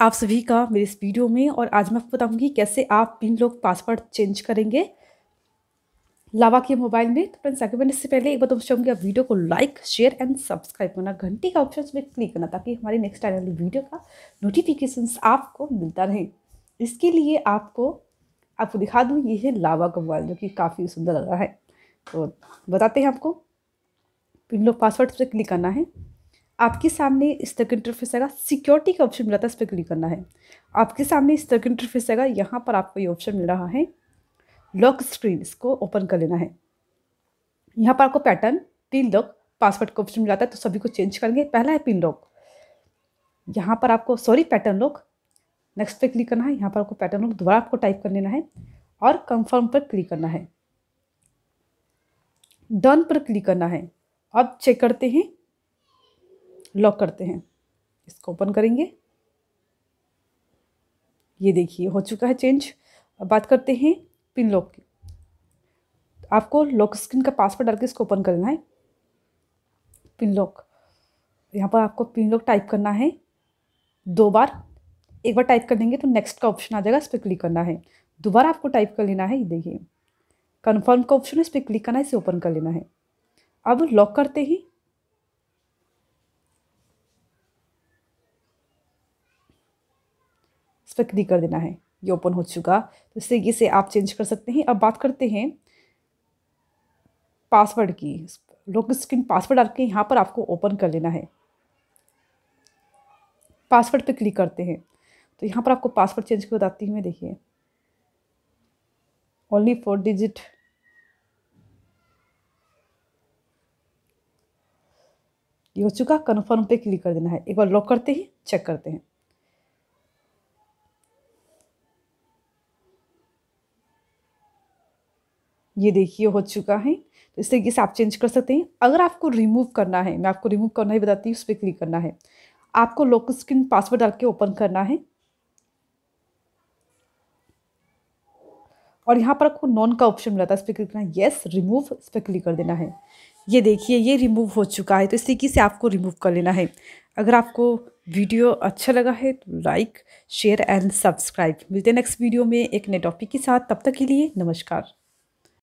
आप सभी का मेरे इस वीडियो में और आज मैं आपको बताऊंगी कैसे आप पिन लोग पासवर्ड चेंज करेंगे लावा के मोबाइल में तो फ्रेंड्स आगे बढ़ने से पहले एक बार तुम चाहूँगी आप वीडियो को लाइक शेयर एंड सब्सक्राइब करना घंटी का ऑप्शन में क्लिक करना ताकि हमारी नेक्स्ट आने वाली वीडियो का नोटिफिकेशन आपको मिलता रहे इसके लिए आपको आपको दिखा दूँ ये है लावा का मोबाइल जो कि काफ़ी सुंदर लग रहा है तो बताते हैं आपको पिन लोग पासवर्ड पर क्लिक करना है आपके सामने इस तक इंटरफेस आएगा सिक्योरिटी का ऑप्शन मिला था इस पर क्लिक करना है आपके सामने इस तक इंटरफेस आएगा यहाँ पर आपको ये ऑप्शन मिल रहा है लॉक स्क्रीन इसको ओपन कर लेना है यहाँ पर आपको पैटर्न पिन लॉक पासवर्ड का ऑप्शन मिला था तो सभी को चेंज करेंगे पहला है पिन लॉक यहाँ पर आपको सॉरी पैटर्न लॉक नेक्स्ट पे क्लिक करना है यहाँ पर आपको पैटर्न लॉक दोबारा आपको टाइप कर लेना है और कंफर्म पर क्लिक करना है डन पर क्लिक करना है अब चेक करते हैं लॉक करते हैं इसको ओपन करेंगे ये देखिए हो चुका है चेंज अब बात करते हैं पिन लॉक की आपको लॉक स्क्रीन का पासवर्ड डाल के इसको ओपन करना है पिन लॉक यहाँ पर आपको पिन लॉक टाइप करना है दो बार एक बार टाइप कर देंगे तो नेक्स्ट का ऑप्शन आ जाएगा इस पर क्लिक करना है दोबारा आपको टाइप कर लेना है ये देखिए कन्फर्म का ऑप्शन है इस पर क्लिक करना है इसे ओपन कर लेना है अब लॉक करते ही पर क्लिक कर देना है ये ओपन हो चुका तो इस तरीके से आप चेंज कर सकते हैं अब बात करते हैं पासवर्ड की लोग स्क्रीन पासवर्ड डाल के यहाँ पर आपको ओपन कर लेना है पासवर्ड पे क्लिक करते हैं तो यहाँ पर आपको पासवर्ड चेंज कर बताती हूँ मैं देखिए ओनली फोर डिजिट ये हो चुका कन्फर्म पे क्लिक कर देना है एक बार लॉक करते ही चेक करते हैं ये देखिए हो चुका है तो इस तरीके से आप चेंज कर सकते हैं अगर आपको रिमूव करना है मैं आपको रिमूव करना ही बताती हूँ उस पर क्लिक करना है आपको लॉक स्क्रीन पासवर्ड डाल के ओपन करना है और यहाँ पर आपको नॉन का ऑप्शन मिला था इस पर क्लिक करना है येस रिमूव इस पर क्लिक कर देना है ये देखिए ये रिमूव हो चुका है तो इस तरीके से आपको रिमूव कर लेना है अगर आपको वीडियो अच्छा लगा है तो लाइक शेयर एंड सब्सक्राइब मिलते हैं नेक्स्ट वीडियो में एक नए टॉपिक के साथ तब तक के लिए नमस्कार